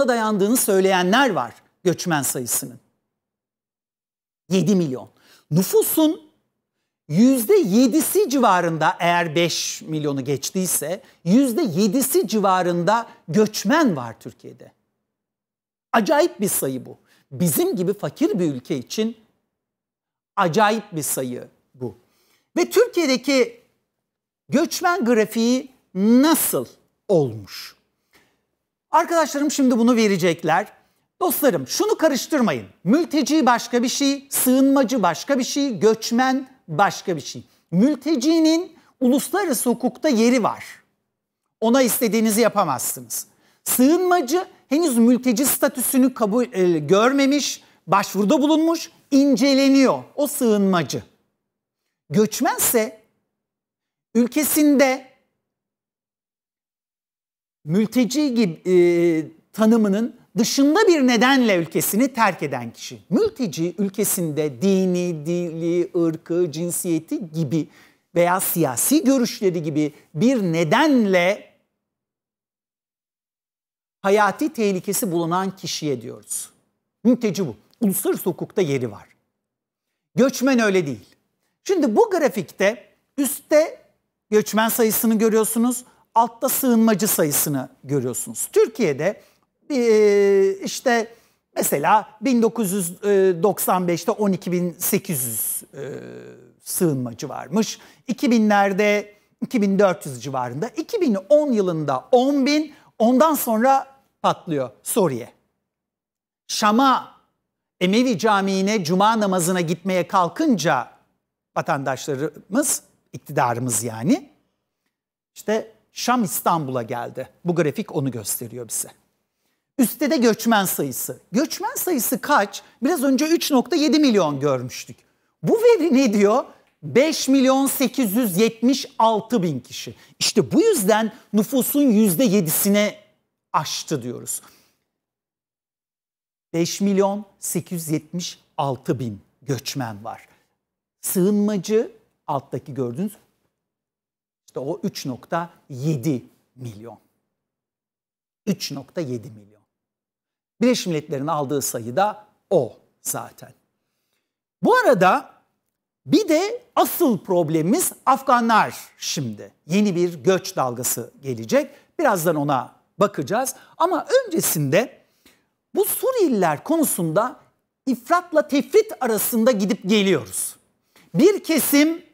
dayandığını söyleyenler var göçmen sayısının. 7 milyon. Nüfusun %7'si civarında eğer 5 milyonu geçtiyse %7'si civarında göçmen var Türkiye'de. Acayip bir sayı bu. Bizim gibi fakir bir ülke için acayip bir sayı bu. Ve Türkiye'deki göçmen grafiği nasıl olmuş? Arkadaşlarım şimdi bunu verecekler. Dostlarım şunu karıştırmayın. Mülteci başka bir şey, sığınmacı başka bir şey, göçmen başka bir şey. Mültecinin uluslararası hukukta yeri var. Ona istediğinizi yapamazsınız. Sığınmacı henüz mülteci statüsünü kabul e, görmemiş, başvuruda bulunmuş, inceleniyor. O sığınmacı. Göçmense ülkesinde mülteci gibi, e, tanımının dışında bir nedenle ülkesini terk eden kişi. Mülteci ülkesinde dini, dili, ırkı, cinsiyeti gibi veya siyasi görüşleri gibi bir nedenle hayati tehlikesi bulunan kişiye diyoruz. Mülteci bu. Uluslararası hukukta yeri var. Göçmen öyle değil. Şimdi bu grafikte üstte göçmen sayısını görüyorsunuz altta sığınmacı sayısını görüyorsunuz. Türkiye'de e, işte mesela 1995'te 12.800 e, sığınmacı varmış. 2000'lerde 2400 civarında. 2010 yılında 10.000 ondan sonra patlıyor Suriye. Şam'a Emevi Camii'ne cuma namazına gitmeye kalkınca vatandaşlarımız, iktidarımız yani işte Şam İstanbul'a geldi. Bu grafik onu gösteriyor bize. Üstte de göçmen sayısı. Göçmen sayısı kaç? Biraz önce 3.7 milyon görmüştük. Bu veri ne diyor? 5 milyon 876 bin kişi. İşte bu yüzden nüfusun %7'sine aştı diyoruz. 5 milyon 876 bin göçmen var. Sığınmacı alttaki gördüğünüz işte o 3.7 milyon. 3.7 milyon. Birleşmiş Milletler'in aldığı sayı da o zaten. Bu arada bir de asıl problemimiz Afganlar şimdi. Yeni bir göç dalgası gelecek. Birazdan ona bakacağız. Ama öncesinde bu Suriyeliler konusunda ifratla tefrit arasında gidip geliyoruz. Bir kesim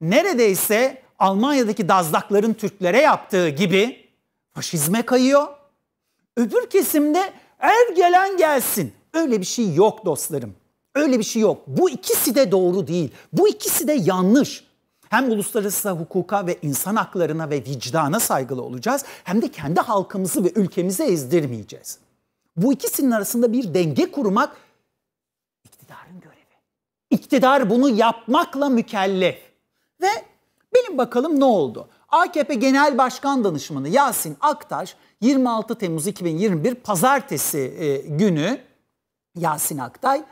neredeyse Almanya'daki dazlakların Türklere yaptığı gibi faşizme kayıyor. Öbür kesimde er gelen gelsin. Öyle bir şey yok dostlarım. Öyle bir şey yok. Bu ikisi de doğru değil. Bu ikisi de yanlış. Hem uluslararası hukuka ve insan haklarına ve vicdana saygılı olacağız hem de kendi halkımızı ve ülkemizi ezdirmeyeceğiz. Bu ikisinin arasında bir denge kurmak iktidarın görevi. İktidar bunu yapmakla mükellef bakalım ne oldu? AKP Genel Başkan Danışmanı Yasin Aktaş 26 Temmuz 2021 Pazartesi e, günü Yasin Aktay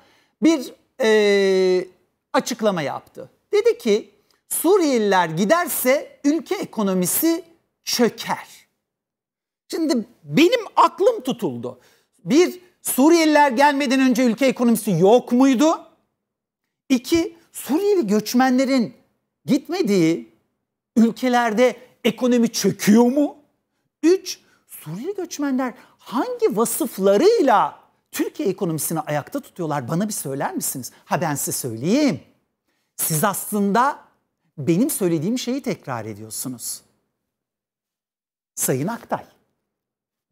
bir e, açıklama yaptı. Dedi ki Suriyeliler giderse ülke ekonomisi çöker. Şimdi benim aklım tutuldu. Bir Suriyeliler gelmeden önce ülke ekonomisi yok muydu? İki Suriyeli göçmenlerin gitmediği ülkelerde ekonomi çöküyor mu? Üç, Suriyeli göçmenler hangi vasıflarıyla Türkiye ekonomisini ayakta tutuyorlar? Bana bir söyler misiniz? Ha ben size söyleyeyim. Siz aslında benim söylediğim şeyi tekrar ediyorsunuz. Sayın Aktay.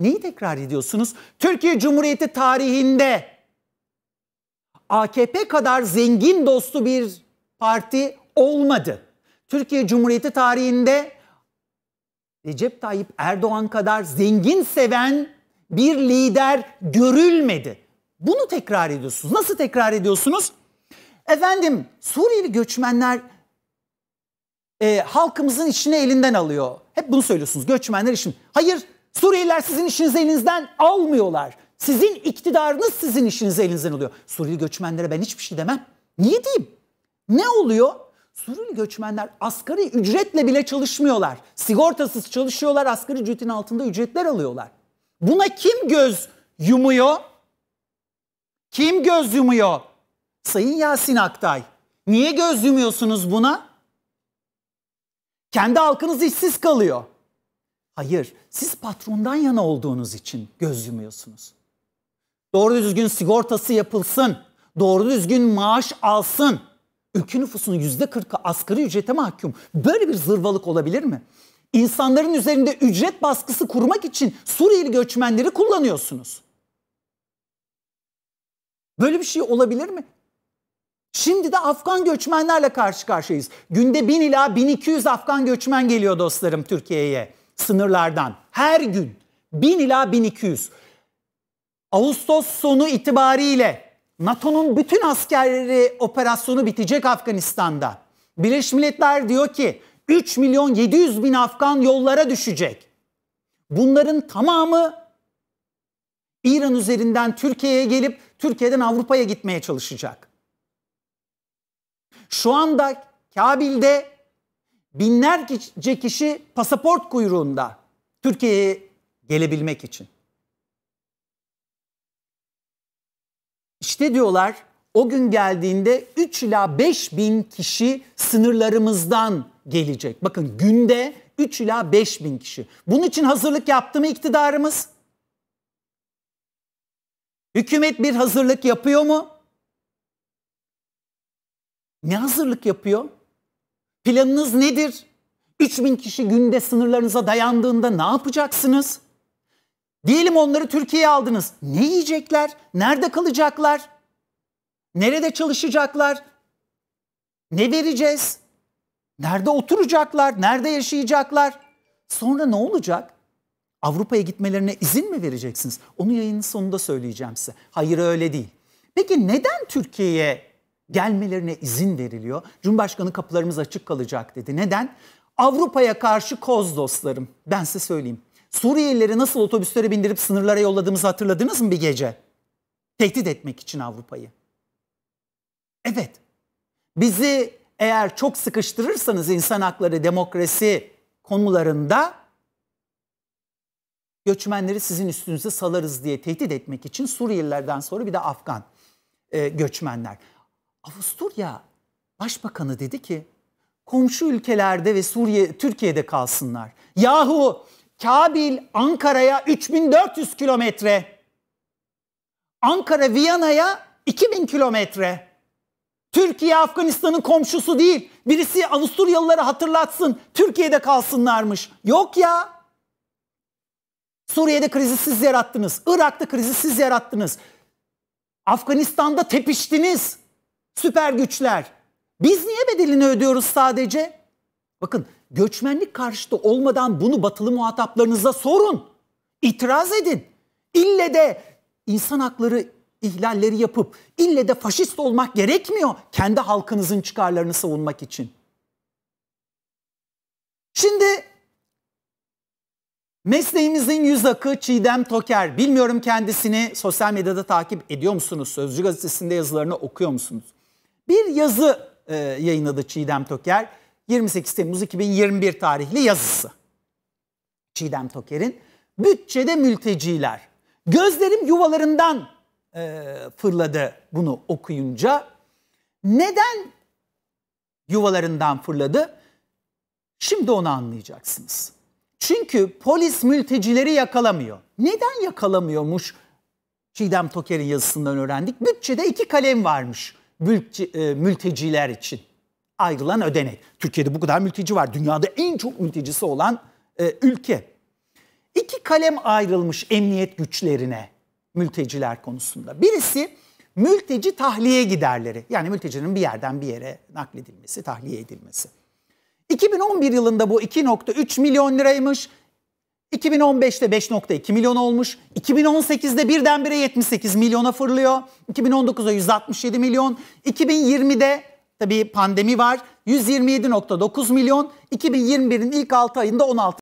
Neyi tekrar ediyorsunuz? Türkiye Cumhuriyeti tarihinde AKP kadar zengin dostu bir parti olmadı. Türkiye Cumhuriyeti tarihinde Recep Tayyip Erdoğan kadar zengin seven bir lider görülmedi. Bunu tekrar ediyorsunuz. Nasıl tekrar ediyorsunuz? Efendim Suriyeli göçmenler e, halkımızın işini elinden alıyor. Hep bunu söylüyorsunuz göçmenler için. Hayır Suriyeliler sizin işinizi elinizden almıyorlar. Sizin iktidarınız sizin işinizi elinizden alıyor. Suriyeli göçmenlere ben hiçbir şey demem. Niye diyeyim? Ne oluyor? Suriyeli göçmenler asgari ücretle bile çalışmıyorlar. Sigortasız çalışıyorlar, asgari ücretin altında ücretler alıyorlar. Buna kim göz yumuyor? Kim göz yumuyor? Sayın Yasin Aktay. Niye göz yumuyorsunuz buna? Kendi halkınız işsiz kalıyor. Hayır, siz patrondan yana olduğunuz için göz yumuyorsunuz. Doğru düzgün sigortası yapılsın, doğru düzgün maaş alsın ülke nüfusunun yüzde kırkı asgari ücrete mahkum. Böyle bir zırvalık olabilir mi? İnsanların üzerinde ücret baskısı kurmak için Suriyeli göçmenleri kullanıyorsunuz. Böyle bir şey olabilir mi? Şimdi de Afgan göçmenlerle karşı karşıyayız. Günde 1000 ila 1200 Afgan göçmen geliyor dostlarım Türkiye'ye sınırlardan. Her gün 1000 ila 1200. Ağustos sonu itibariyle NATO'nun bütün askerleri operasyonu bitecek Afganistan'da. Birleşmiş Milletler diyor ki 3 milyon 700 bin Afgan yollara düşecek. Bunların tamamı İran üzerinden Türkiye'ye gelip Türkiye'den Avrupa'ya gitmeye çalışacak. Şu anda Kabil'de binlerce kişi pasaport kuyruğunda Türkiye'ye gelebilmek için. İşte diyorlar o gün geldiğinde 3 ila 5 bin kişi sınırlarımızdan gelecek. Bakın günde 3 ila 5 bin kişi. Bunun için hazırlık yaptı mı iktidarımız? Hükümet bir hazırlık yapıyor mu? Ne hazırlık yapıyor? Planınız nedir? 3 bin kişi günde sınırlarınıza dayandığında ne yapacaksınız? Diyelim onları Türkiye'ye aldınız. Ne yiyecekler? Nerede kalacaklar? Nerede çalışacaklar? Ne vereceğiz? Nerede oturacaklar? Nerede yaşayacaklar? Sonra ne olacak? Avrupa'ya gitmelerine izin mi vereceksiniz? Onu yayının sonunda söyleyeceğim size. Hayır öyle değil. Peki neden Türkiye'ye gelmelerine izin veriliyor? Cumhurbaşkanı kapılarımız açık kalacak dedi. Neden? Avrupa'ya karşı koz dostlarım. Ben size söyleyeyim. Suriyelileri nasıl otobüslere bindirip sınırlara yolladığımızı hatırladınız mı bir gece? Tehdit etmek için Avrupa'yı. Evet. Bizi eğer çok sıkıştırırsanız insan hakları, demokrasi konularında göçmenleri sizin üstünüze salarız diye tehdit etmek için Suriyelilerden sonra bir de Afgan e, göçmenler. Avusturya Başbakanı dedi ki komşu ülkelerde ve Suriye Türkiye'de kalsınlar. Yahu Kabil Ankara'ya 3400 kilometre. Ankara Viyana'ya 2000 kilometre. Türkiye Afganistan'ın komşusu değil. Birisi Avusturyalıları hatırlatsın. Türkiye'de kalsınlarmış. Yok ya. Suriye'de krizi siz yarattınız. Irak'ta krizi siz yarattınız. Afganistan'da tepiştiniz. Süper güçler. Biz niye bedelini ödüyoruz sadece? Bakın Göçmenlik karşıtı olmadan bunu batılı muhataplarınıza sorun. İtiraz edin. İlle de insan hakları ihlalleri yapıp ille de faşist olmak gerekmiyor kendi halkınızın çıkarlarını savunmak için. Şimdi mesleğimizin yüz akı Çiğdem Toker. Bilmiyorum kendisini sosyal medyada takip ediyor musunuz? Sözcü gazetesinde yazılarını okuyor musunuz? Bir yazı e, yayınladı Çiğdem Toker. 28 Temmuz 2021 tarihli yazısı. Çiğdem Toker'in bütçede mülteciler. Gözlerim yuvalarından e, fırladı bunu okuyunca. Neden yuvalarından fırladı? Şimdi onu anlayacaksınız. Çünkü polis mültecileri yakalamıyor. Neden yakalamıyormuş? Çiğdem Toker'in yazısından öğrendik. Bütçede iki kalem varmış e, mülteciler için ayrılan ödenek. Türkiye'de bu kadar mülteci var. Dünyada en çok mültecisi olan e, ülke. İki kalem ayrılmış emniyet güçlerine mülteciler konusunda. Birisi mülteci tahliye giderleri. Yani mültecinin bir yerden bir yere nakledilmesi, tahliye edilmesi. 2011 yılında bu 2.3 milyon liraymış. 2015'te 5.2 milyon olmuş. 2018'de birdenbire 78 milyona fırlıyor. 2019'da 167 milyon. 2020'de Tabii pandemi var. 127.9 milyon. 2021'in ilk 6 ayında 16